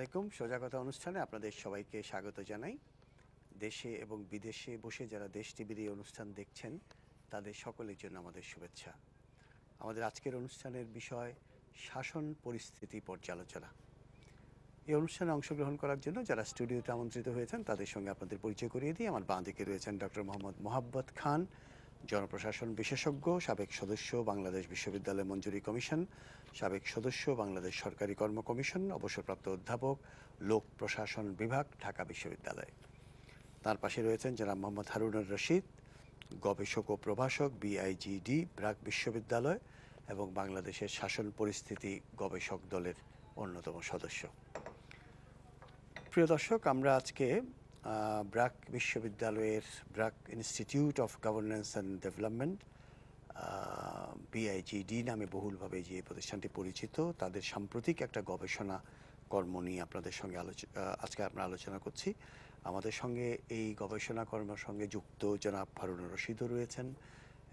আলাইকুম সোজা কথা অনুষ্ঠানে আপনাদের সবাইকে স্বাগত জানাই দেশে এবং বিদেশে বসে যারা দেশ টিভির এই অনুষ্ঠান দেখছেন তাদের সকলের জন্য আমাদের শুভেচ্ছা আমাদের আজকের অনুষ্ঠানের বিষয় শাসন পরিস্থিতি পর্যালোচনা এই অনুষ্ঠানে অংশগ্রহণ করার জন্য যারা স্টুডিওতে আমন্ত্রিত হয়েছেন তাদের সঙ্গে আপনাদের পরিচয় করিয়ে দিয়ে আমার বাঁ দিকে রয়েছেন ডক্টর মোহাম্মদ মোহাব্বত খান জনপ্রশাসন বিশেষজ্ঞ সাবেক সদস্য বাংলাদেশ বিশ্ববিদ্যালয় মঞ্জুরি কমিশন সাবেক সদস্য বাংলাদেশ সরকারি কর্ম কমিশন অবসরপ্রাপ্ত অধ্যাপক লোক প্রশাসন বিভাগ ঢাকা বিশ্ববিদ্যালয় তার পাশে রয়েছেন জনাব মোহাম্মদ হারুনুর রশিদ গবেষক ও প্রভাষক বিআইজিডি ব্রাক বিশ্ববিদ্যালয় এবং বাংলাদেশের শাসন পরিস্থিতি গবেষক দলের অন্যতম সদস্য প্রিয় দর্শক আমরা আজকে ব্রাক বিশ্ববিদ্যালয়ের BRAC Institute of Governance and Development BIGD নামে বহুলভাবে যে প্রতিষ্ঠানটি পরিচিত তাদের সাম্প্রতিক একটা গবেষণা কর্ম নিয়ে আপনাদের সঙ্গে আলোচনা আজকে আমরা আলোচনা করছি আমাদের সঙ্গে এই গবেষণা কর্মের সঙ্গে যুক্ত জনাব ফারুন রশিদও রয়েছেন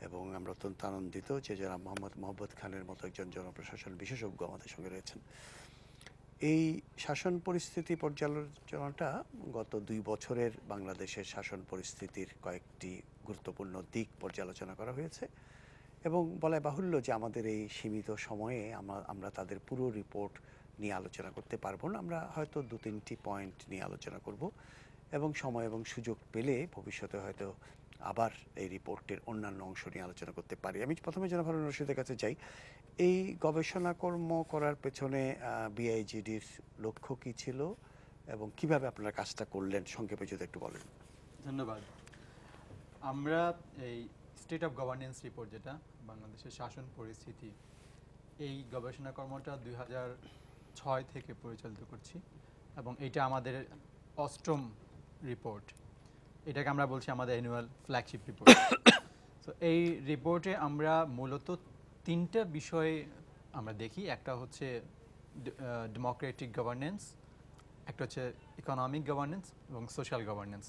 এবং আমরা অত্যন্ত আনন্দিত যে জনাব মোহাম্মদ মোহাম্মদ খানের মতো একজন জনপ্রশাসন বিশেষজ্ঞ আমাদের সঙ্গে রয়েছেন এই শাসন পরিস্থিতি পর্যালোচনাটা গত দুই বছরের বাংলাদেশের শাসন পরিস্থিতির কয়েকটি গুরুত্বপূর্ণ দিক পর্যালোচনা করা হয়েছে এবং বলা বাহুল্য যে আমাদের এই সীমিত সময়ে আমরা তাদের পুরো রিপোর্ট নিয়ে আলোচনা করতে পারবো না আমরা হয়তো দু তিনটি পয়েন্ট নিয়ে আলোচনা করব এবং সময় এবং সুযোগ পেলে ভবিষ্যতে হয়তো আবার এই রিপোর্টের অন্যান্য অংশ নিয়ে আলোচনা করতে পারি আমি প্রথমে জনাব রশিদের কাছে যাই এই গবেষণাকর্ম করার পেছনে বিআইজিডির লক্ষ্য কি ছিল এবং কিভাবে আপনারা কাজটা করলেন সংক্ষেপে যদি একটু বলেন ধন্যবাদ আমরা এই স্টেট অফ গভর্নেন্স রিপোর্ট যেটা বাংলাদেশের শাসন পরিস্থিতি এই গবেষণা কর্মটা দুই ছয় থেকে পরিচালিত করছি এবং এটা আমাদের অষ্টম রিপোর্ট এটাকে আমরা বলছি আমাদের অ্যানুয়াল ফ্ল্যাগশিপ রিপোর্ট তো এই রিপোর্টে আমরা মূলত তিনটা বিষয় আমরা দেখি একটা হচ্ছে ডেমোক্রেটিক গভর্নেন্স একটা হচ্ছে ইকোনমিক গভর্নেন্স এবং সোশ্যাল গভর্নেন্স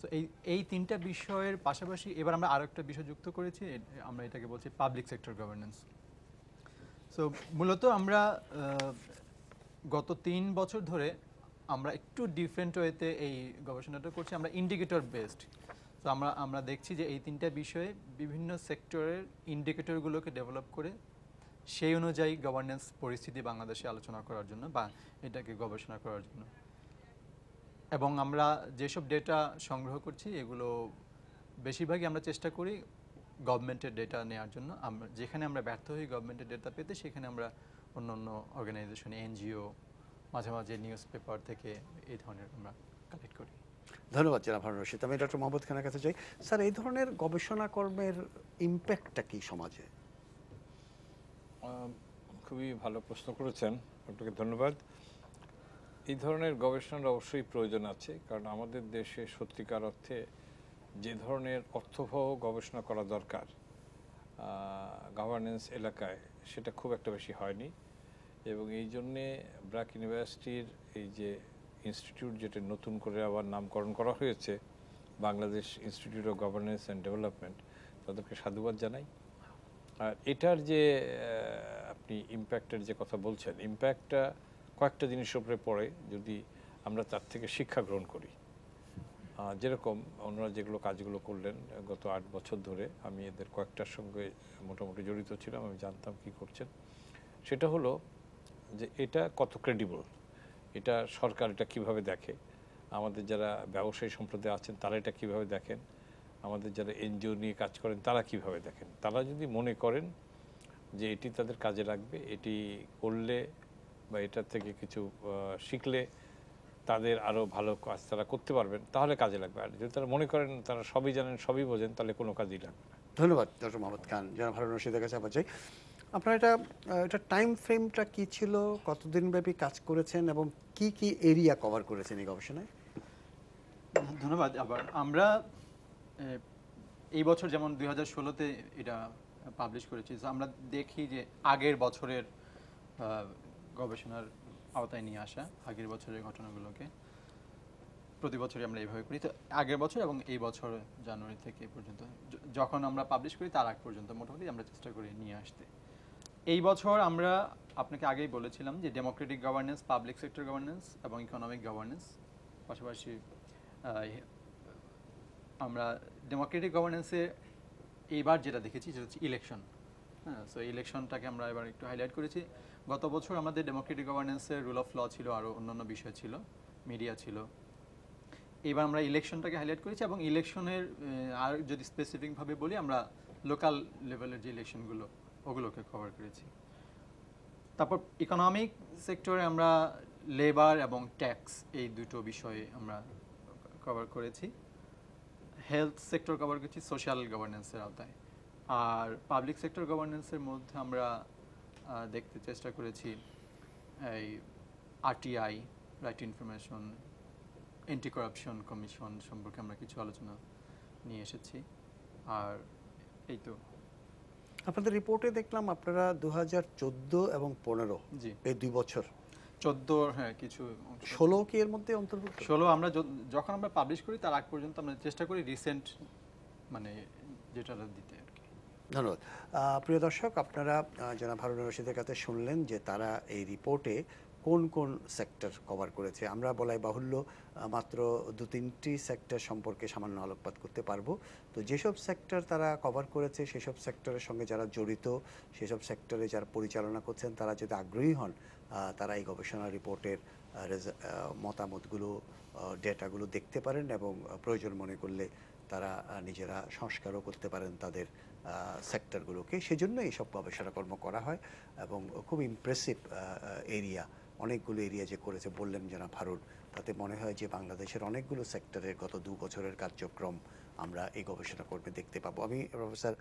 তো এই এই তিনটা বিষয়ের পাশাপাশি এবার আমরা আরও একটা বিষয় যুক্ত করেছি আমরা এটাকে বলছি পাবলিক সেক্টর গভর্নেন্স সো মূলত আমরা গত তিন বছর ধরে আমরা একটু ডিফারেন্ট ওয়েতে এই গবেষণাটা করছি আমরা ইন্ডিকেটর বেসড তো আমরা আমরা দেখছি যে এই তিনটা বিষয়ে বিভিন্ন সেক্টরের ইন্ডিকেটরগুলোকে ডেভেলপ করে সেই অনুযায়ী গভর্নেন্স পরিস্থিতি বাংলাদেশে আলোচনা করার জন্য বা এটাকে গবেষণা করার জন্য এবং আমরা যেসব ডেটা সংগ্রহ করছি এগুলো বেশিরভাগই আমরা চেষ্টা করি গভর্নমেন্টের ডেটা নেওয়ার জন্য আমরা যেখানে আমরা ব্যর্থ হই গভর্নমেন্টের ডেটা পেতে সেখানে আমরা অন্য অন্য অর্গানাইজেশন এনজিও মাঝে মাঝে নিউজ পেপার থেকে এই ধরনের আমরা কালেক্ট করি ধন্যবাদ জনাব হারুন রশিদ আমি ডক্টর মোহাম্মদ খানের কাছে চাই স্যার এই ধরনের গবেষণা কর্মের ইম্প্যাক্টটা কি সমাজে খুবই ভালো প্রশ্ন করেছেন আপনাকে ধন্যবাদ এই ধরনের গবেষণার অবশ্যই প্রয়োজন আছে কারণ আমাদের দেশে সত্যিকার অর্থে যে ধরনের অর্থবহ গবেষণা করা দরকার গভর্নেন্স এলাকায় সেটা খুব একটা বেশি হয়নি এবং এই জন্যে ব্র্যাক ইউনিভার্সিটির এই যে ইনস্টিটিউট যেটা নতুন করে আবার নামকরণ করা হয়েছে Bangladesh Institute of Governance and Development তাদেরকে সাধুবাদ জানাই আর এটার যে আপনি ইম্প্যাক্টের যে কথা বলছেন ইম্প্যাক্টটা কয়েকটা জিনিসের উপরে পড়ে যদি আমরা তার থেকে শিক্ষা গ্রহণ করি যেরকম ওনারা যেগুলো কাজগুলো করলেন গত আট বছর ধরে আমি এদের কয়েকটার সঙ্গে মোটামুটি জড়িত ছিলাম আমি জানতাম কি করছেন সেটা হলো যে এটা কত ক্রেডিবল এটা সরকার এটা কিভাবে দেখে আমাদের যারা ব্যবসায়ী সম্প্রদায় আছেন তারা এটা কিভাবে দেখেন আমাদের যারা এনজিও নিয়ে কাজ করেন তারা কিভাবে দেখেন তারা যদি মনে করেন যে এটি তাদের কাজে লাগবে এটি করলে বা এটার থেকে কিছু শিখলে তাদের আরও ভালো কাজ তারা করতে পারবেন তাহলে কাজে লাগবে আর যদি তারা মনে করেন তারা সবই জানেন সবই বোঝেন তাহলে কোনো কাজই লাগবে না ধন্যবাদ ডক্টর মোহাম্মদ খান যারা ভালো রশিদের কাছে আবার চাই আপনার এটা এটা টাইম ফ্রেমটা কি ছিল কতদিন ব্যাপী কাজ করেছেন এবং কি কি এরিয়া কভার করেছেন এই গবেষণায় ধন্যবাদ আবার আমরা এই বছর যেমন দুই হাজার ষোলোতে এটা পাবলিশ করেছি আমরা দেখি যে আগের বছরের গবেষণার আওতায় নিয়ে আসা আগের বছরের ঘটনাগুলোকে প্রতি বছরই আমরা এইভাবে করি তো আগের বছর এবং এই বছর জানুয়ারি থেকে পর্যন্ত যখন আমরা পাবলিশ করি তার আগ পর্যন্ত মোটামুটি আমরা চেষ্টা করি নিয়ে আসতে এই বছর আমরা আপনাকে আগেই বলেছিলাম যে democratic governance public sector governance এবং ইকোনমিক গভর্নেন্স পাশাপাশি আমরা ডেমোক্রেটিক গভর্নেন্সে এইবার যেটা দেখেছি সেটা হচ্ছে ইলেকশন হ্যাঁ সো ইলেকশনটাকে আমরা এবার একটু হাইলাইট করেছি গত বছর আমাদের ডেমোক্রেটিক গভর্নেন্সের রুল অফ ল ছিল আরও অন্যান্য বিষয় ছিল মিডিয়া ছিল এবার আমরা ইলেকশনটাকে হাইলাইট করেছি এবং ইলেকশনের আর যদি স্পেসিফিকভাবে বলি আমরা লোকাল লেভেলের যে ইলেকশনগুলো ওগুলোকে কভার করেছি তারপর ইকোনমিক সেক্টরে আমরা লেবার এবং ট্যাক্স এই দুটো বিষয়ে আমরা কভার করেছি হেলথ সেক্টর কভার করেছি সোশ্যাল গভর্নেন্সের আওতায় আর পাবলিক সেক্টর গভর্নেন্সের মধ্যে আমরা দেখতে চেষ্টা করেছি এই RTI right information anti corruption commission সম্পর্কে আমরা কিছু আলোচনা নিয়ে এসেছি আর এই তো আপনাদের রিপোর্টে দেখলাম আপনারা দু এবং পনেরো এই দুই বছর চোদ্দ হ্যাঁ কিছু ষোলো কি এর মধ্যে অন্তর্ভুক্ত ষোলো আমরা যখন আমরা পাবলিশ করি তার আগ পর্যন্ত আমরা চেষ্টা করি রিসেন্ট মানে যেটা দিতে আর কি ধন্যবাদ প্রিয় দর্শক আপনারা জনাব হারুন রশিদের কাছে শুনলেন যে তারা এই রিপোর্টে কোন কোন সেক্টর কভার করেছে আমরা বলাই বাহুল্য মাত্র দু তিনটি সেক্টর সম্পর্কে সামান্য আলোকপাত করতে পারবো তো যেসব সেক্টর তারা কভার করেছে সেসব সেক্টরের সঙ্গে যারা জড়িত সেসব সেক্টরে যারা পরিচালনা করছেন তারা যদি আগ্রহী হন তারা এই গবেষণা রিপোর্টের মতামতগুলো ডেটাগুলো দেখতে পারেন এবং প্রয়োজন মনে করলে তারা নিজেরা সংস্কারও করতে পারেন তাদের সেক্টরগুলোকে সেজন্য এইসব গবেষণা কর্ম করা হয় এবং খুব ইমপ্রেসিভ এরিয়া অনেকগুলো এরিয়া যে করেছে বললেন যারা ভারত তাতে মনে হয় যে বাংলাদেশের অনেকগুলো সেক্টরের গত দু বছরের কার্যক্রম আমরা এই গবেষণা কর্মে দেখতে পাবো আমি প্রফেসর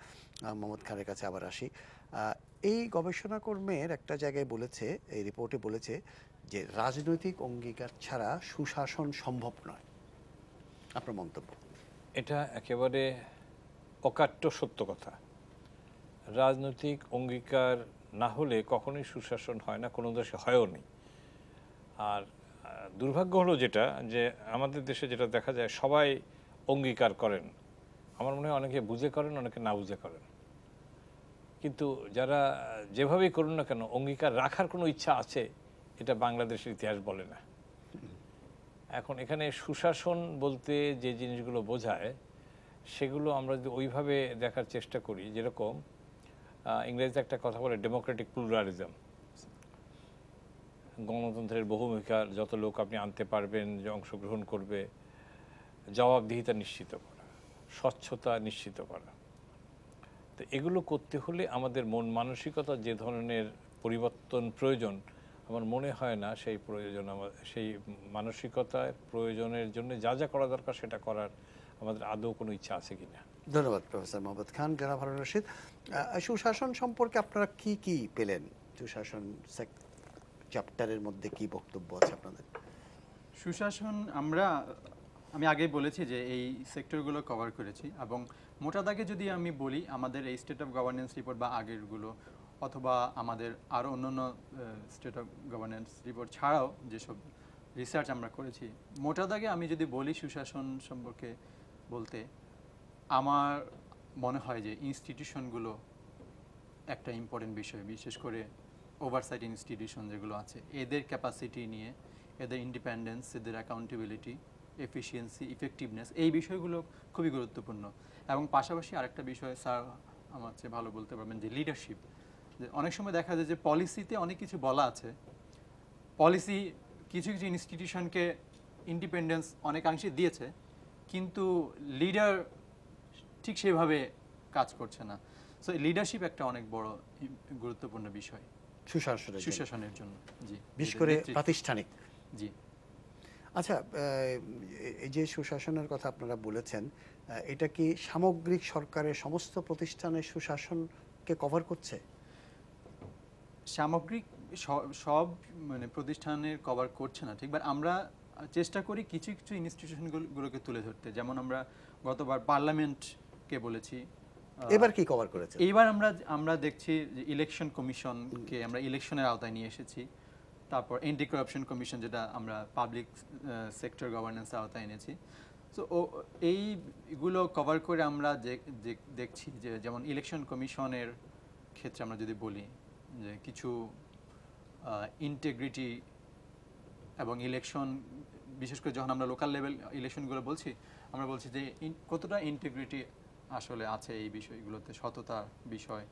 মোহাম্মদ খানের কাছে আবার আসি এই গবেষণা কর্মের একটা জায়গায় বলেছে এই রিপোর্টে বলেছে যে রাজনৈতিক অঙ্গীকার ছাড়া সুশাসন সম্ভব নয় আপনার মন্তব্য এটা একেবারে অকাট্য সত্য কথা রাজনৈতিক অঙ্গীকার না হলে কখনোই সুশাসন হয় না কোনো দেশে হয়ও নেই আর দুর্ভাগ্য হলো যেটা যে আমাদের দেশে যেটা দেখা যায় সবাই অঙ্গীকার করেন আমার মনে হয় অনেকে বুঝে করেন অনেকে না বুঝে করেন কিন্তু যারা যেভাবেই করুন না কেন অঙ্গীকার রাখার কোনো ইচ্ছা আছে এটা বাংলাদেশের ইতিহাস বলে না এখন এখানে সুশাসন বলতে যে জিনিসগুলো বোঝায় সেগুলো আমরা যদি ওইভাবে দেখার চেষ্টা করি যেরকম ইংরেজিতে একটা কথা বলে ডেমোক্রেটিক প্লুরালিজম গণতন্ত্রের বহুমুখিকার যত লোক আপনি আনতে পারবেন যে অংশগ্রহণ করবে জবাবদিহিতা নিশ্চিত করা স্বচ্ছতা নিশ্চিত করা তো এগুলো করতে হলে আমাদের মন মানসিকতা যে ধরনের পরিবর্তন প্রয়োজন আমার মনে হয় না সেই প্রয়োজন আমার সেই মানসিকতার প্রয়োজনের জন্য যা যা করা দরকার সেটা করার আমাদের আদৌ কোনো ইচ্ছা আছে কি না ধন্যবাদ প্রফেসর মোহাম্মদ খান জনাব হারুন রশিদ সুশাসন সম্পর্কে আপনারা কি কি পেলেন সুশাসন চ্যাপ্টারের মধ্যে কি বক্তব্য আছে আপনাদের সুশাসন আমরা আমি আগেই বলেছি যে এই সেক্টরগুলো কভার করেছি এবং মোটা দাগে যদি আমি বলি আমাদের এই স্টেট অফ গভর্নেন্স রিপোর্ট বা আগেরগুলো অথবা আমাদের আরও অন্যান্য স্টেট অফ গভর্নেন্স রিপোর্ট ছাড়াও যেসব রিসার্চ আমরা করেছি মোটা দাগে আমি যদি বলি সুশাসন সম্পর্কে বলতে আমার মনে হয় যে ইনস্টিটিউশনগুলো একটা ইম্পর্টেন্ট বিষয় বিশেষ করে ওভারসাইট ইনস্টিটিউশন যেগুলো আছে এদের ক্যাপাসিটি নিয়ে এদের ইন্ডিপেন্ডেন্স এদের অ্যাকাউন্টেবিলিটি এফিসিয়েন্সি ইফেক্টিভনেস এই বিষয়গুলো খুবই গুরুত্বপূর্ণ এবং পাশাপাশি আরেকটা বিষয় স্যার আমার চেয়ে ভালো বলতে পারবেন যে লিডারশিপ যে অনেক সময় দেখা যায় যে পলিসিতে অনেক কিছু বলা আছে পলিসি কিছু কিছু ইনস্টিটিউশনকে ইন্ডিপেন্ডেন্স অনেকাংশে দিয়েছে কিন্তু লিডার ঠিক সেভাবে কাজ করছে না সো লিডারশিপ একটা অনেক বড় গুরুত্বপূর্ণ বিষয় সুশাসনের সুশাসনের জন্য জি বিশেষ করে প্রাতিষ্ঠানিক জি আচ্ছা এই যে সুশাসনের কথা আপনারা বলেছেন এটা কি সামগ্রিক সরকারের সমস্ত প্রতিষ্ঠানের সুশাসনকে কভার করছে সামগ্রিক সব মানে প্রতিষ্ঠানের কভার করছে না ঠিক বাট আমরা চেষ্টা করি কিছু কিছু ইনস্টিটিউশনগুলোকে তুলে ধরতে যেমন আমরা গতবার পার্লামেন্টকে বলেছি এবার কি কভার করেছে এবার আমরা আমরা দেখছি যে ইলেকশন কে আমরা ইলেকশনের আওতায় নিয়ে এসেছি তারপর এন্টি করাপশন কমিশন যেটা আমরা পাবলিক সেক্টর গভর্নেন্স আওতায় এনেছি তো এইগুলো কভার করে আমরা যে দেখছি যে যেমন ইলেকশন কমিশনের ক্ষেত্রে আমরা যদি বলি যে কিছু ইন্টেগ্রিটি এবং ইলেকশন বিশেষ করে যখন আমরা লোকাল লেভেল ইলেকশনগুলো বলছি আমরা বলছি যে কতটা ইনটেগ্রিটি আসলে আছে এই বিষয়গুলোতে সততার বিষয়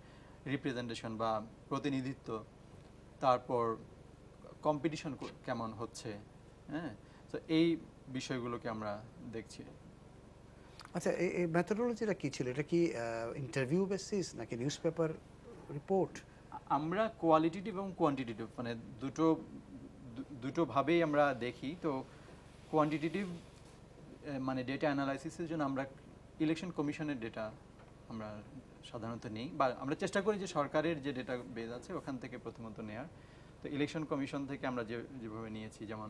রিপ্রেজেন্টেশন বা প্রতিনিধিত্ব তারপর কম্পিটিশন কেমন হচ্ছে হ্যাঁ তো এই বিষয়গুলোকে আমরা দেখছি আচ্ছা এই মেথোডোলজিটা কী ছিল এটা কি ইন্টারভিউ বেসিস নাকি নিউজ পেপার রিপোর্ট আমরা কোয়ালিটিটিভ এবং কোয়ান্টিটিভ মানে দুটো দুটোভাবেই আমরা দেখি তো কোয়ান্টিটিভ মানে ডেটা অ্যানালাইসিসের জন্য আমরা ইলেকশন কমিশনের ডেটা আমরা সাধারণত নেই বা আমরা চেষ্টা করি যে সরকারের যে ডেটা বেজ আছে ওখান থেকে প্রথমত নেওয়ার তো ইলেকশন কমিশন থেকে আমরা যে যেভাবে নিয়েছি যেমন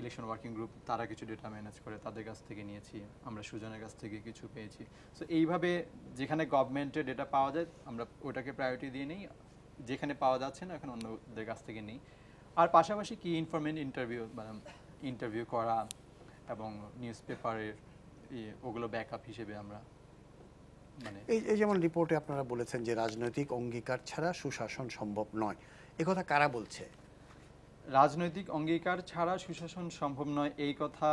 ইলেকশন ওয়ার্কিং গ্রুপ তারা কিছু ডেটা ম্যানেজ করে তাদের কাছ থেকে নিয়েছি আমরা সুজনের কাছ থেকে কিছু পেয়েছি সো এইভাবে যেখানে গভর্নমেন্টের ডেটা পাওয়া যায় আমরা ওটাকে প্রায়োরিটি দিয়ে নিই যেখানে পাওয়া যাচ্ছে না এখন অন্যদের কাছ থেকে নিই আর পাশাপাশি কি ইনফরমেন্ট ইন্টারভিউ মানে ইন্টারভিউ করা এবং নিউজ পেপারের ওগুলো ব্যাকআপ হিসেবে আমরা মানে এই যেমন রিপোর্টে আপনারা বলেছেন যে রাজনৈতিক অঙ্গীকার ছাড়া সুশাসন সম্ভব নয় একথা কারা বলছে রাজনৈতিক অঙ্গীকার ছাড়া সুশাসন সম্ভব নয় এই কথা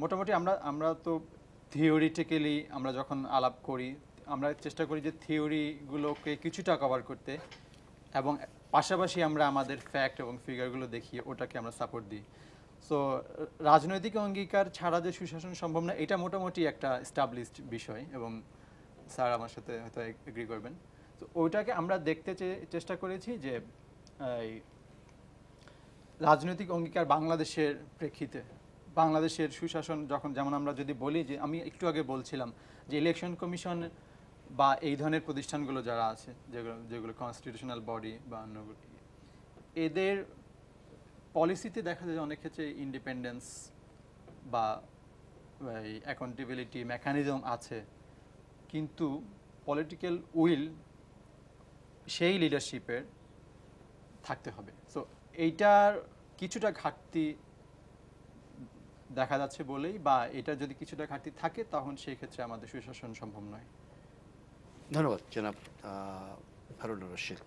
মোটামুটি আমরা আমরা তো থিওরিটিক্যালি আমরা যখন আলাপ করি আমরা চেষ্টা করি যে থিওরিগুলোকে কিছুটা কভার করতে এবং পাশাপাশি আমরা আমাদের ফ্যাক্ট এবং ফিগারগুলো দেখিয়ে ওটাকে আমরা সাপোর্ট দিই সো রাজনৈতিক অঙ্গীকার ছাড়া যে সুশাসন সম্ভব না এটা মোটামুটি একটা স্টাবলিশড বিষয় এবং স্যার আমার সাথে হয়তো এগ্রি করবেন তো ওইটাকে আমরা দেখতে চেষ্টা করেছি যে রাজনৈতিক অঙ্গীকার বাংলাদেশের প্রেক্ষিতে বাংলাদেশের সুশাসন যখন যেমন আমরা যদি বলি যে আমি একটু আগে বলছিলাম যে ইলেকশন কমিশন বা এই ধরনের প্রতিষ্ঠানগুলো যারা আছে যেগুলো যেগুলো কনস্টিটিউশনাল বডি বা অন্য এদের পলিসিতে দেখা যায় অনেক ক্ষেত্রে ইন্ডিপেন্ডেন্স বা অ্যাকাউন্টেবিলিটি মেকানিজম আছে কিন্তু পলিটিক্যাল উইল সেই লিডারশিপের থাকতে হবে সো এইটার কিছুটা ঘাটতি দেখা যাচ্ছে বলেই বা এটা যদি কিছুটা ঘাটতি থাকে তখন সেই ক্ষেত্রে আমাদের সুশাসন সম্ভব নয় ধন্যবাদ জনাব হারুনুর রশিদ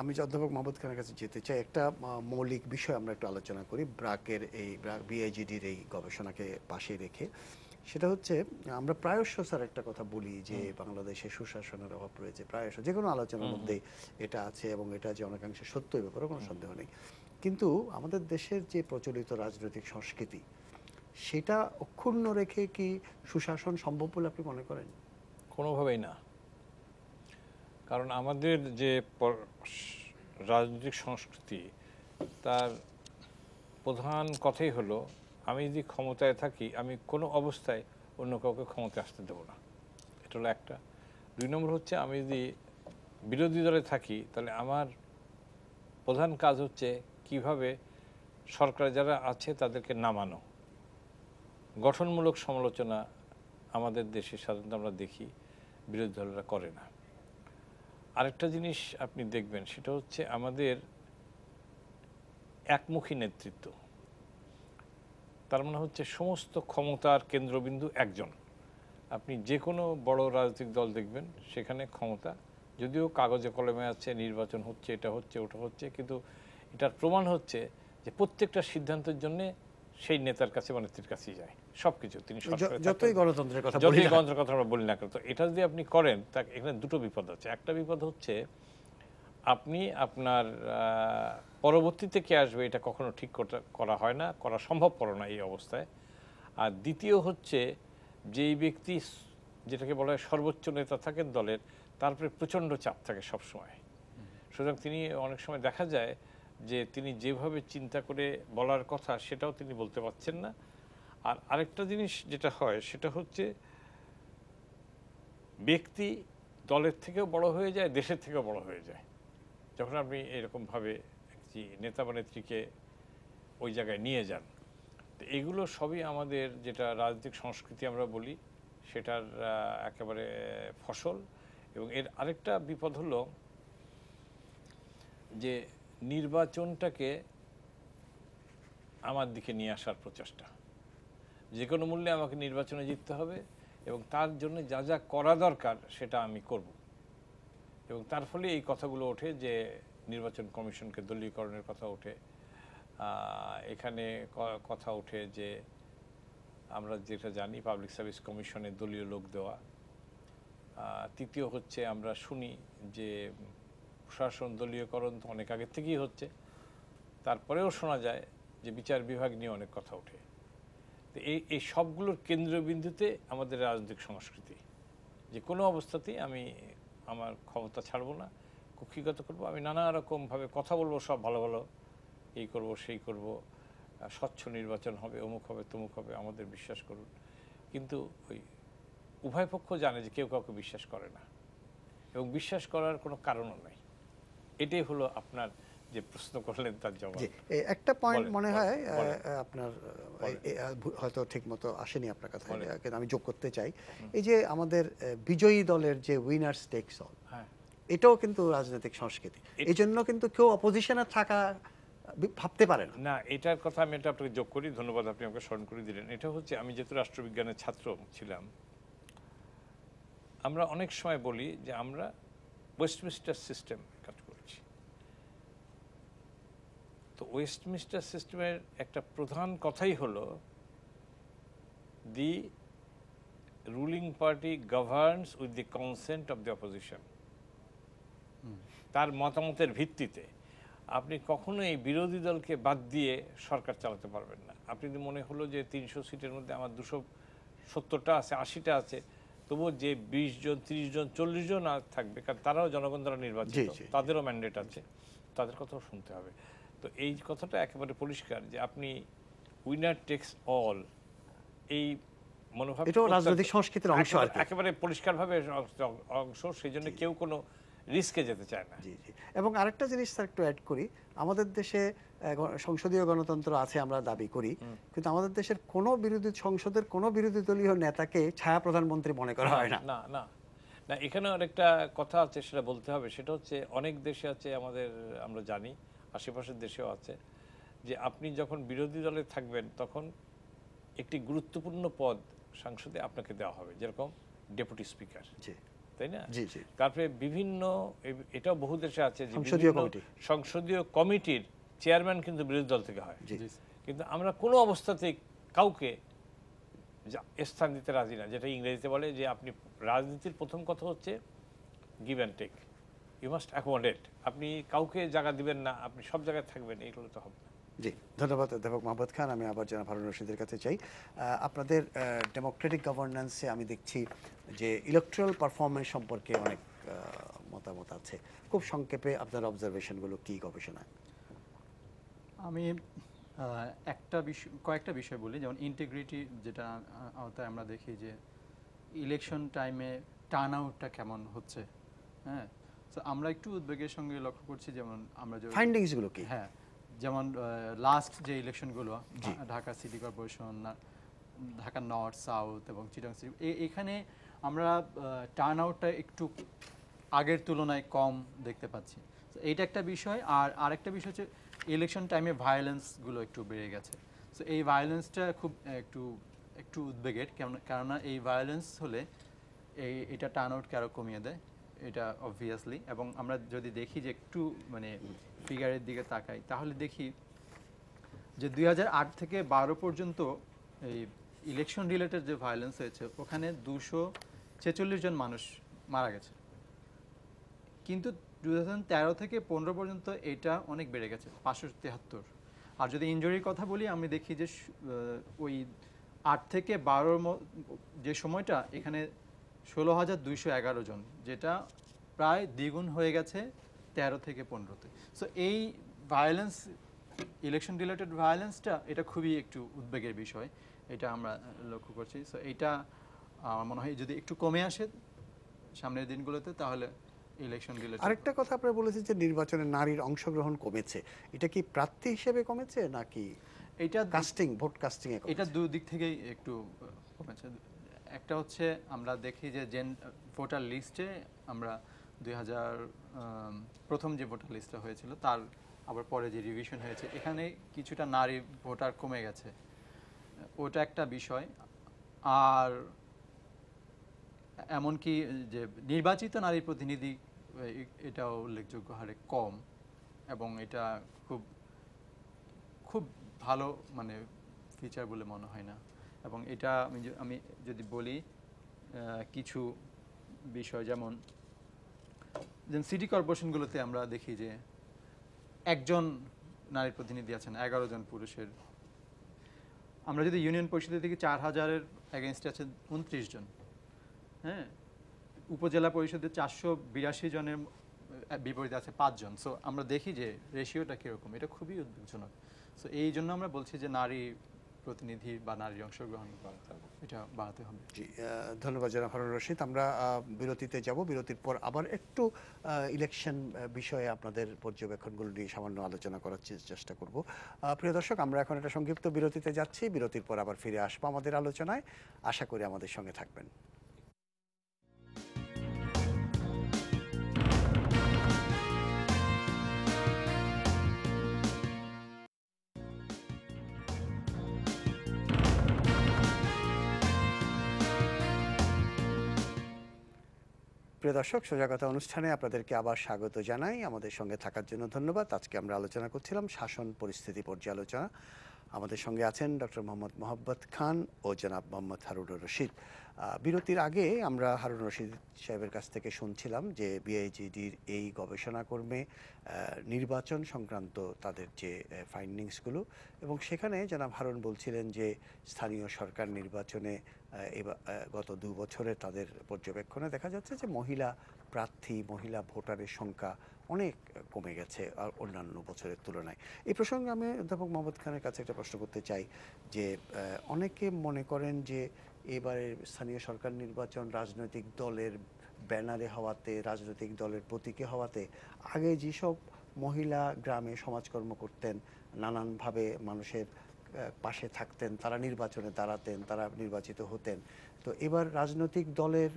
আমি যে অধ্যাপক মোহাম্মদ খানের কাছে যেতে চাই একটা মৌলিক বিষয় আমরা একটু আলোচনা করি ব্রাকের এই বিআইজিডির এই গবেষণাকে পাশে রেখে সেটা হচ্ছে আমরা প্রায়শ স্যার একটা কথা বলি যে বাংলাদেশে সুশাসনের অভাব রয়েছে প্রায়শ যে কোনো আলোচনার মধ্যেই এটা আছে এবং এটা যে অনেকাংশে সত্য ব্যাপারে কোনো সন্দেহ নেই কিন্তু আমাদের দেশের যে প্রচলিত রাজনৈতিক সংস্কৃতি সেটা অক্ষুণ্ণ রেখে কি সুশাসন সম্ভব বলে আপনি মনে করেন কোনোভাবেই না কারণ আমাদের যে রাজনৈতিক সংস্কৃতি তার প্রধান কথাই হলো আমি যদি ক্ষমতায় থাকি আমি কোনো অবস্থায় অন্য কাউকে ক্ষমতায় আসতে দেবো না এটা হলো একটা দুই নম্বর হচ্ছে আমি যদি বিরোধী দলে থাকি তাহলে আমার প্রধান কাজ হচ্ছে কিভাবে সরকার যারা আছে তাদেরকে নামানো গঠনমূলক সমালোচনা আমাদের দেশে সাধারণত আমরা দেখি বিরোধী দলরা করে না আরেকটা জিনিস আপনি দেখবেন সেটা হচ্ছে আমাদের একমুখী নেতৃত্ব তার মানে হচ্ছে সমস্ত ক্ষমতার কেন্দ্রবিন্দু একজন আপনি যে কোনো বড় রাজনৈতিক দল দেখবেন সেখানে ক্ষমতা যদিও কাগজে কলমে আছে নির্বাচন হচ্ছে এটা হচ্ছে ওটা হচ্ছে কিন্তু এটার প্রমাণ হচ্ছে যে প্রত্যেকটা সিদ্ধান্তের জন্যে সেই নেতার কাছে বা নেত্রীর কাছেই যায় সবকিছু তিনি যতই গণতন্ত্রের কথা যতই গণতন্ত্রের কথা আমরা বলি না কেন তো এটা যদি আপনি করেন তা এখানে দুটো বিপদ আছে একটা বিপদ হচ্ছে আপনি আপনার পরবর্তীতে কে আসবে এটা কখনো ঠিক করা হয় না করা সম্ভব সম্ভবপর না এই অবস্থায় আর দ্বিতীয় হচ্ছে যেই ব্যক্তি যেটাকে বলা হয় সর্বোচ্চ নেতা থাকেন দলের তারপরে প্রচণ্ড চাপ থাকে সবসময় সুতরাং তিনি অনেক সময় দেখা যায় যে তিনি যেভাবে চিন্তা করে বলার কথা সেটাও তিনি বলতে পারছেন না আর আরেকটা জিনিস যেটা হয় সেটা হচ্ছে ব্যক্তি দলের থেকেও বড় হয়ে যায় দেশের থেকেও বড় হয়ে যায় যখন আপনি এরকমভাবে একটি নেতা বা নেত্রীকে ওই জায়গায় নিয়ে যান তো এগুলো সবই আমাদের যেটা রাজনৈতিক সংস্কৃতি আমরা বলি সেটার একেবারে ফসল এবং এর আরেকটা বিপদ হলো যে নির্বাচনটাকে আমার দিকে নিয়ে আসার প্রচেষ্টা যে কোনো মূল্যে আমাকে নির্বাচনে জিততে হবে এবং তার জন্য যা যা করা দরকার সেটা আমি করব এবং তার ফলে এই কথাগুলো ওঠে যে নির্বাচন কমিশনকে দলীয়করণের কথা ওঠে এখানে কথা ওঠে যে আমরা যেটা জানি পাবলিক সার্ভিস কমিশনে দলীয় লোক দেওয়া তৃতীয় হচ্ছে আমরা শুনি যে সুশাসন দলীয়করণ তো অনেক আগের থেকেই হচ্ছে তারপরেও শোনা যায় যে বিচার বিভাগ নিয়ে অনেক কথা ওঠে তো এই এই সবগুলোর কেন্দ্রবিন্দুতে আমাদের রাজনৈতিক সংস্কৃতি যে কোনো অবস্থাতেই আমি আমার ক্ষমতা ছাড়ব না কুক্ষিগত করব আমি নানা রকমভাবে কথা বলবো সব ভালো ভালো এই করব সেই করব স্বচ্ছ নির্বাচন হবে অমুক হবে তমুক হবে আমাদের বিশ্বাস করুন কিন্তু ওই উভয় পক্ষ জানে যে কেউ কাউকে বিশ্বাস করে না এবং বিশ্বাস করার কোনো কারণও নাই এটাই হলো আপনার যে প্রশ্ন করলেন তার জবাব একটা পয়েন্ট মনে হয় আপনার হয়তো ঠিকমতো আসেনি আপনার কথা কিন্তু আমি যোগ করতে চাই এই যে আমাদের বিজয়ী দলের যে উইনার টেকস অল এটাও কিন্তু রাজনৈতিক সংস্কৃতি এই জন্য কিন্তু কেউ অপোজিশনে থাকা ভাবতে পারে না না এটার কথা আমি এটা আপনাকে যোগ করি ধন্যবাদ আপনি আমাকে স্মরণ করে দিলেন এটা হচ্ছে আমি যেহেতু রাষ্ট্রবিজ্ঞানের ছাত্র ছিলাম আমরা অনেক সময় বলি যে আমরা ওয়েস্টমিনিস্টার সিস্টেম তো ওয়েস্টমিস্টার সিস্টেমের একটা প্রধান কথাই হলো the ruling party governs with the consent of the opposition তার মতামতের ভিত্তিতে আপনি কখনো এই বিরোধী দলকে বাদ দিয়ে সরকার চালাতে পারবেন না আপনি যদি মনে হলো যে তিনশো সিটের মধ্যে আমার দুশো সত্তরটা আছে আশিটা আছে তবু যে বিশ জন ত্রিশ জন চল্লিশ জন থাকবে কারণ তারাও জনগণ দ্বারা নির্বাচিত তাদেরও ম্যান্ডেট আছে তাদের কথাও শুনতে হবে তো এই কথাটা একেবারে পরিষ্কার যে আপনি উইনার টেক্স অল এই মনোভাব এটাও রাজনৈতিক সংস্কৃতির অংশ আর একেবারে পরিষ্কারভাবে অংশ সেই জন্য কেউ কোনো রিস্কে যেতে চায় না জি জি এবং আরেকটা জিনিস স্যার একটু অ্যাড করি আমাদের দেশে সংসদীয় গণতন্ত্র আছে আমরা দাবি করি কিন্তু আমাদের দেশের কোনো বিরোধী সংসদের কোনো বিরোধী দলীয় নেতাকে ছায়া প্রধানমন্ত্রী মনে করা হয় না না না না এখানে আরেকটা কথা আছে সেটা বলতে হবে সেটা হচ্ছে অনেক দেশে আছে আমাদের আমরা জানি আশেপাশের দেশেও আছে যে আপনি যখন বিরোধী দলে থাকবেন তখন একটি গুরুত্বপূর্ণ পদ সংসদে আপনাকে দেওয়া হবে যেরকম ডেপুটি স্পিকার তাই না তারপরে বিভিন্ন এটাও বহু দেশে আছে সংসদীয় কমিটির চেয়ারম্যান কিন্তু বিরোধী দল থেকে হয় কিন্তু আমরা কোনো অবস্থাতে কাউকে স্থান দিতে রাজি না যেটা ইংরেজিতে বলে যে আপনি রাজনীতির প্রথম কথা হচ্ছে give and take you must accommodate আপনি কাউকে জায়গা দিবেন না আপনি সব জায়গায় থাকবেন এইগুলো তো হবে জি ধন্যবাদ অধ্যাপক মোহাম্মদ খান আমি আবার জানা হারুন রশিদের কাছে চাই আপনাদের ডেমোক্রেটিক গভর্নেন্সে আমি দেখছি যে ইলেকট্রাল পারফরমেন্স সম্পর্কে অনেক মতামত আছে খুব সংক্ষেপে আপনার অবজারভেশনগুলো কী গবেষণা আমি একটা বিষয় কয়েকটা বিষয় বলি যেমন ইন্টিগ্রিটি যেটা আওতায় আমরা দেখি যে ইলেকশন টাইমে টার্ন আউটটা কেমন হচ্ছে হ্যাঁ আমরা একটু উদ্বেগের সঙ্গে লক্ষ্য করছি যেমন আমরা যে গুলো কি হ্যাঁ যেমন লাস্ট যে ইলেকশনগুলো Dhaka city corporation Dhaka north south এবং চিটাং সিটি এখানে আমরা টার্ন আউটটা একটু আগের তুলনায় কম দেখতে পাচ্ছি এইটা একটা বিষয় আর আরেকটা বিষয় হচ্ছে ইলেকশন টাইমে ভায়োলেন্সগুলো একটু বেড়ে গেছে সো এই ভায়োলেন্সটা খুব একটু একটু উদ্বেগের কেননা এই ভায়োলেন্স হলে এই এটা টার্ন আউটকে আরও কমিয়ে দেয় এটা অবভিয়াসলি এবং আমরা যদি দেখি যে একটু মানে ফিগারের দিকে তাকাই তাহলে দেখি যে দুই থেকে বারো পর্যন্ত এই ইলেকশন রিলেটেড যে ভায়োলেন্স হয়েছে ওখানে দুশো ছেচল্লিশ জন মানুষ মারা গেছে কিন্তু দু থেকে পনেরো পর্যন্ত এটা অনেক বেড়ে গেছে পাঁচশো তেহাত্তর আর যদি ইঞ্জুরির কথা বলি আমি দেখি যে ওই আট থেকে বারোর যে সময়টা এখানে ষোলো হাজার দুইশো এগারো জন যেটা প্রায় দ্বিগুণ হয়ে গেছে তেরো থেকে পনেরোতে সো এই ভায়োলেন্স ইলেকশন রিলেটেড ভায়োলেন্সটা এটা খুবই একটু উদ্বেগের বিষয় এটা আমরা লক্ষ্য করছি সো এইটা আমার মনে হয় যদি একটু কমে আসে সামনের দিনগুলোতে তাহলে ইলেকশন রিলেটেড আরেকটা কথা আপনারা বলেছেন যে নির্বাচনে নারীর অংশগ্রহণ কমেছে এটা কি প্রার্থী হিসেবে কমেছে নাকি এটা কাস্টিং ভোট কাস্টিং এটা দুদিক থেকেই একটু কমেছে একটা হচ্ছে আমরা দেখি যে জেন ভোটার লিস্টে আমরা দুই প্রথম যে ভোটার লিস্টটা হয়েছিল তার আবার পরে যে রিভিশন হয়েছে এখানে কিছুটা নারী ভোটার কমে গেছে ওটা একটা বিষয় আর এমনকি যে নির্বাচিত নারী প্রতিনিধি এটাও উল্লেখযোগ্য হারে কম এবং এটা খুব খুব ভালো মানে ফিচার বলে মনে হয় না এবং এটা আমি আমি যদি বলি কিছু বিষয় যেমন যেমন সিটি কর্পোরেশনগুলোতে আমরা দেখি যে একজন নারী প্রতিনিধি আছেন এগারো জন পুরুষের আমরা যদি ইউনিয়ন পরিষদের থেকে চার হাজারের অ্যাগেনস্টে আছেন উনত্রিশ জন হ্যাঁ উপজেলা পরিষদে চারশো বিরাশি জনের বিপরীতে আছে পাঁচজন সো আমরা দেখি যে রেশিওটা কীরকম এটা খুবই উদ্বেগজনক সো এই জন্য আমরা বলছি যে নারী প্রতিনিধি বা নারীর অংশগ্রহণ এটা বাড়াতে হবে জি ধন্যবাদ জানা হরণ রশিদ আমরা বিরতিতে যাব বিরতির পর আবার একটু ইলেকশন বিষয়ে আপনাদের পর্যবেক্ষণগুলো নিয়ে সামান্য আলোচনা করার চেষ্টা করব প্রিয় দর্শক আমরা এখন একটা সংক্ষিপ্ত বিরতিতে যাচ্ছি বিরতির পর আবার ফিরে আসবো আমাদের আলোচনায় আশা করি আমাদের সঙ্গে থাকবেন প্রিয় দর্শক সোজাগতা অনুষ্ঠানে আপনাদেরকে আবার স্বাগত জানাই আমাদের সঙ্গে থাকার জন্য ধন্যবাদ আজকে আমরা আলোচনা করছিলাম শাসন পরিস্থিতি পর্যালোচনা আমাদের সঙ্গে আছেন ডক্টর মোহাম্মদ মোহাম্মদ খান ও জনাব মোহাম্মদ হারুন রশিদ বিরতির আগে আমরা হারুন রশিদ সাহেবের কাছ থেকে শুনছিলাম যে বিআইজিডির এই গবেষণা কর্মে নির্বাচন সংক্রান্ত তাদের যে ফাইন্ডিংসগুলো এবং সেখানে জনাব হারুন বলছিলেন যে স্থানীয় সরকার নির্বাচনে এবার গত দু বছরে তাদের পর্যবেক্ষণে দেখা যাচ্ছে যে মহিলা প্রার্থী মহিলা ভোটারের সংখ্যা অনেক কমে গেছে আর অন্যান্য বছরের তুলনায় এই প্রসঙ্গে আমি অধ্যাপক মোহাম্মদ খানের কাছে একটা প্রশ্ন করতে চাই যে অনেকে মনে করেন যে এবারের স্থানীয় সরকার নির্বাচন রাজনৈতিক দলের ব্যানারে হওয়াতে রাজনৈতিক দলের প্রতীকে হওয়াতে আগে যেসব মহিলা গ্রামে সমাজকর্ম করতেন নানানভাবে মানুষের পাশে থাকতেন তারা নির্বাচনে দাঁড়াতেন তারা নির্বাচিত হতেন তো এবার রাজনৈতিক দলের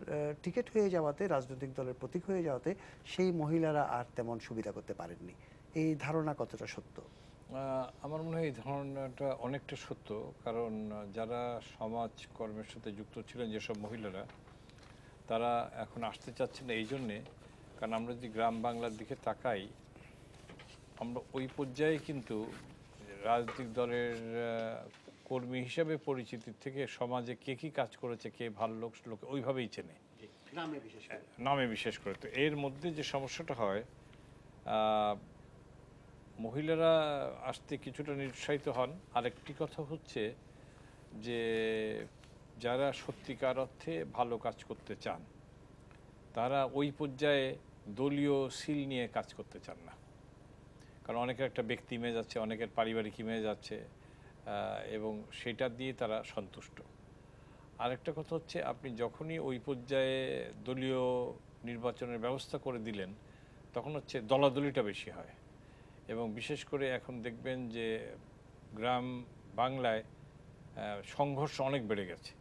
টিকিট হয়ে যাওয়াতে রাজনৈতিক দলের প্রতীক হয়ে যাওয়াতে সেই মহিলারা আর তেমন সুবিধা করতে পারেননি এই ধারণা কতটা সত্য আমার মনে হয় এই ধারণাটা অনেকটা সত্য কারণ যারা সমাজ কর্মের সাথে যুক্ত ছিলেন যেসব মহিলারা তারা এখন আসতে চাচ্ছেন এই জন্যে কারণ আমরা যদি গ্রাম বাংলার দিকে তাকাই আমরা ওই পর্যায়ে কিন্তু রাজনৈতিক দলের কর্মী হিসেবে পরিচিতির থেকে সমাজে কে কি কাজ করেছে কে ভালো লোক লোক ওইভাবেই চেনে নামে বিশেষ করে তো এর মধ্যে যে সমস্যাটা হয় মহিলারা আসতে কিছুটা নিরুৎসাহিত হন আরেকটি কথা হচ্ছে যে যারা সত্যিকার অর্থে ভালো কাজ করতে চান তারা ওই পর্যায়ে দলীয় সিল নিয়ে কাজ করতে চান না কারণ অনেকের একটা ব্যক্তি মেয়ে যাচ্ছে অনেকের পারিবারিক ইমেজ যাচ্ছে এবং সেটা দিয়ে তারা সন্তুষ্ট আরেকটা কথা হচ্ছে আপনি যখনই ওই পর্যায়ে দলীয় নির্বাচনের ব্যবস্থা করে দিলেন তখন হচ্ছে দলাদলিটা বেশি হয় এবং বিশেষ করে এখন দেখবেন যে গ্রাম বাংলায় সংঘর্ষ অনেক বেড়ে গেছে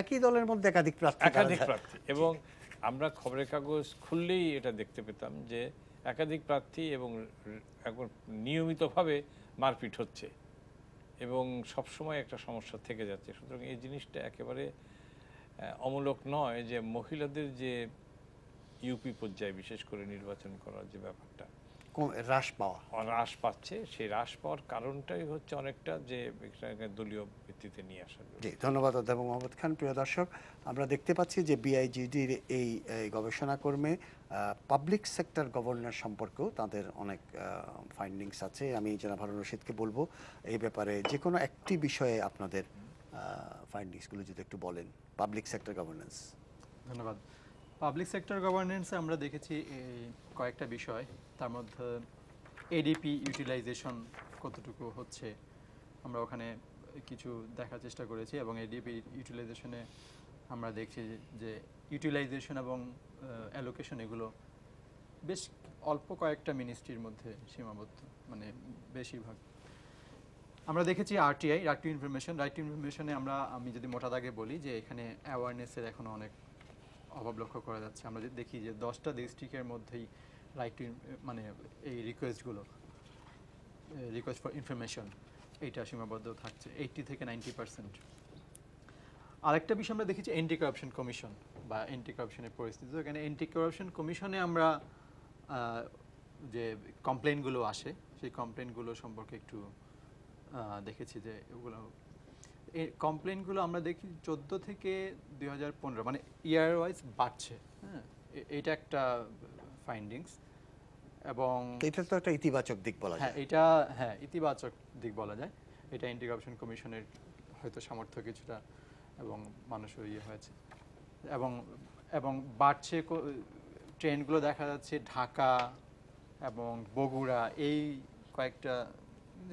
একই দলের মধ্যে একাধিক প্রার্থী একাধিক প্রার্থী এবং আমরা খবরের কাগজ খুললেই এটা দেখতে পেতাম যে একাধিক প্রার্থী এবং এখন নিয়মিতভাবে মারপিট হচ্ছে এবং সবসময় একটা সমস্যা থেকে যাচ্ছে সুতরাং এই জিনিসটা একেবারে অমূলক নয় যে মহিলাদের যে ইউপি পর্যায়ে বিশেষ করে নির্বাচন করার যে ব্যাপারটা হ্রাস পাওয়া হ্রাস পাচ্ছে সেই হ্রাস পাওয়ার কারণটাই হচ্ছে অনেকটা যে দলীয় ভিত্তিতে নিয়ে আসা জি ধন্যবাদ অধ্যাপক মোহাম্মদ খান প্রিয় দর্শক আমরা দেখতে পাচ্ছি যে বিআইজিডির এই গবেষণাকর্মে পাবলিক সেক্টর গভর্নর সম্পর্কেও তাদের অনেক ফাইন্ডিংস আছে আমি জনাব হারুন রশিদকে বলবো এই ব্যাপারে যে কোনো একটি বিষয়ে আপনাদের ফাইন্ডিংসগুলো যদি একটু বলেন পাবলিক সেক্টর গভর্নেন্স ধন্যবাদ পাবলিক সেক্টর গভর্নেন্সে আমরা দেখেছি কয়েকটা বিষয় তার মধ্যে এডিপি ইউটিলাইজেশন কতটুকু হচ্ছে আমরা ওখানে কিছু দেখার চেষ্টা করেছি এবং এডিপি ইউটিলাইজেশনে আমরা দেখছি যে ইউটিলাইজেশন এবং অ্যালোকেশন এগুলো বেশ অল্প কয়েকটা মিনিস্ট্রির মধ্যে সীমাবদ্ধ মানে বেশিরভাগ আমরা দেখেছি RTI right to information right to ইনফরমেশনে আমরা আমি যদি মোটা দাগে বলি যে এখানে অ্যাওয়ারনেসের এখনও অনেক অভাব লক্ষ্য করা যাচ্ছে আমরা দেখি যে দশটা ডিস্ট্রিক্টের মধ্যেই রাইট টু মানে এই রিকোয়েস্টগুলো রিকোয়েস্ট ফর ইনফরমেশন এইটা সীমাবদ্ধ থাকছে এইটটি থেকে নাইনটি পার্সেন্ট আরেকটা বিষয় আমরা দেখেছি এন্টি করাপশন কমিশন বা এন্টি করাপশনের পরিস্থিতি তো এখানে এন্টি করাপশন কমিশনে আমরা যে কমপ্লেনগুলো আসে সেই কমপ্লেনগুলো সম্পর্কে একটু দেখেছি যে ওগুলো এই কমপ্লেনগুলো আমরা দেখি চোদ্দো থেকে দুই মানে ইয়ার ওয়াইজ বাড়ছে হ্যাঁ এটা একটা ফাইন্ডিংস এবং এটা তো একটা ইতিবাচক দিক বলা হ্যাঁ, যায় এটা হ্যাঁ ইতিবাচক দিক বলা যায় এটা ইন্টিগ্রাপশন কমিশনের হয়তো সামর্থ্য কিছুটা এবং মানুষের ইয়ে হয়েছে এবং এবং বাড়ছে ট্রেনগুলো দেখা যাচ্ছে ঢাকা এবং বগুড়া এই কয়েকটা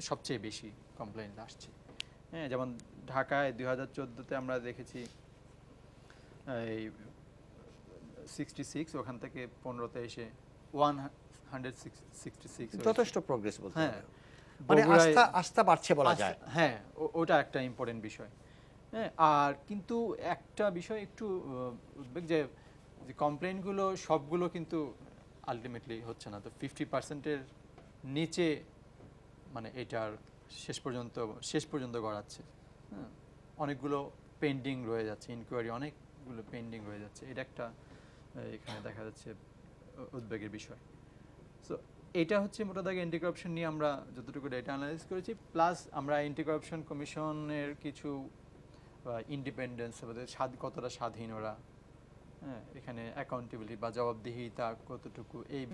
সবচেয়ে বেশি কমপ্লেন আসছে হ্যাঁ যেমন ঢাকায় দুই হাজার চোদ্দোতে আমরা দেখেছি এই সিক্সটি সিক্স ওখান থেকে পনেরোতে এসে ওয়ান হান্ড্রেড সিক্সটি সিক্স যথেষ্ট প্রোগ্রেস বলতে হ্যাঁ মানে আস্থা আস্থা বাড়ছে বলা যায় হ্যাঁ ওটা একটা ইম্পর্টেন্ট বিষয় হ্যাঁ, আর কিন্তু একটা বিষয় একটু যে যে কমপ্লেনগুলো সবগুলো কিন্তু আলটিমেটলি হচ্ছে না তো ফিফটি পার্সেন্টের নিচে মানে এটার শেষ পর্যন্ত শেষ পর্যন্ত গড়াচ্ছে অনেকগুলো পেন্ডিং রয়ে যাচ্ছে ইনকোয়ারি অনেকগুলো পেন্ডিং রয়ে যাচ্ছে এটা একটা এখানে দেখা যাচ্ছে উদ্বেগের বিষয় সো এটা হচ্ছে মোটাদাগে এন্টি করাপশন নিয়ে আমরা যতটুকু ডেটা অ্যানালাইজ করেছি প্লাস আমরা এন্টি করাপশন কমিশনের কিছু ইন্ডিপেন্ডেন্স স্বাদ কতটা স্বাধীন ওরা হ্যাঁ এখানে অ্যাকাউন্টেবিলিটি বা জবাবদিহিতা কতটুকু এই